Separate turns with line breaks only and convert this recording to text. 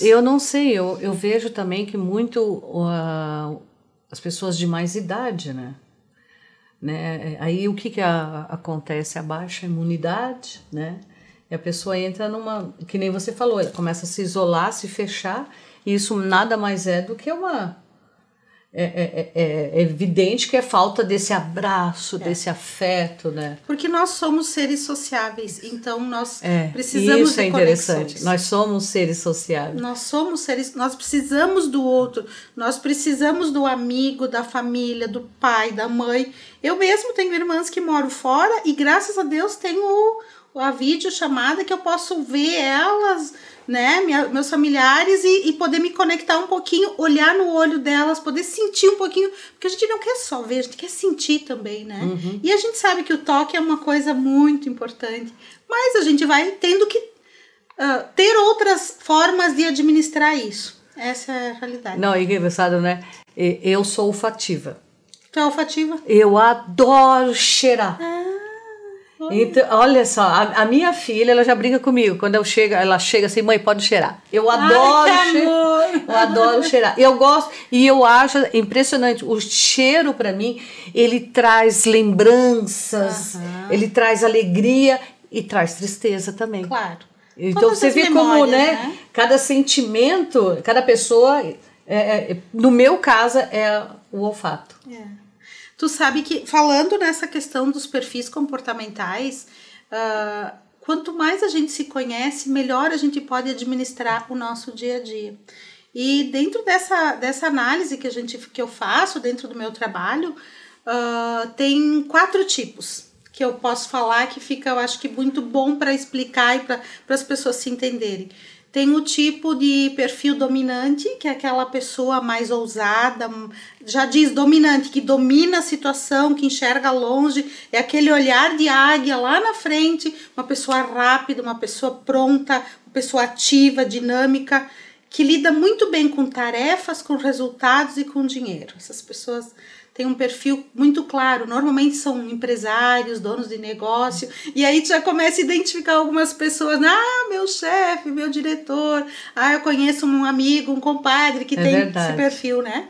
Eu não sei, eu, eu vejo também que muito uh, as pessoas de mais idade, né? né? Aí o que, que a, acontece? A baixa imunidade, né? E a pessoa entra numa. que nem você falou, ela começa a se isolar, se fechar, e isso nada mais é do que uma é, é, é, é, evidente que é falta desse abraço, é. desse afeto, né?
Porque nós somos seres sociáveis, então nós é, precisamos isso é interessante.
Conexões. Nós somos seres sociáveis.
Nós somos seres, nós precisamos do outro, nós precisamos do amigo, da família, do pai, da mãe. Eu mesmo tenho irmãs que moram fora e graças a Deus tenho a videochamada que eu posso ver elas né, minha, meus familiares e, e, poder me conectar um pouquinho, olhar no olho delas, poder sentir um pouquinho, porque a gente não quer só ver, a gente quer sentir também, né? Uhum. E a gente sabe que o toque é uma coisa muito importante, mas a gente vai tendo que uh, ter outras formas de administrar isso. Essa é a realidade. Não, e
é engraçado, né? Eu sou olfativa.
Tu é olfativa?
Eu adoro cheirar. É. Então, olha só, a, a, minha filha, ela já brinca comigo. Quando eu chego, ela chega assim, mãe, pode cheirar. Eu adoro Ai, cheirar. Eu adoro cheirar. Eu gosto e eu acho impressionante o cheiro para mim, ele traz lembranças, uhum. ele traz alegria e traz tristeza também. Claro. Então Todas você vê memórias, como, né, né, cada sentimento, cada pessoa, é, é, no meu caso é o olfato.
É. Tu sabe que, falando nessa questão dos perfis comportamentais, uh, quanto mais a gente se conhece, melhor a gente pode administrar o nosso dia a dia. E dentro dessa, dessa análise que, a gente, que eu faço dentro do meu trabalho, uh, tem quatro tipos que eu posso falar que fica, eu acho que muito bom para explicar e para as pessoas se entenderem. Tem o tipo de perfil dominante, que é aquela pessoa mais ousada, hum, já diz dominante, que domina a situação, que enxerga longe, é aquele olhar de águia lá na frente, uma pessoa rápida, uma pessoa pronta, uma pessoa ativa, dinâmica, que lida muito bem com tarefas, com resultados e com dinheiro. Essas pessoas tem um perfil muito claro. Normalmente são empresários, donos de negócio, e aí tu já começa a identificar algumas pessoas. Ah, meu chefe, meu diretor. Ah, eu conheço um amigo, um compadre que é tem verdade. esse perfil, né?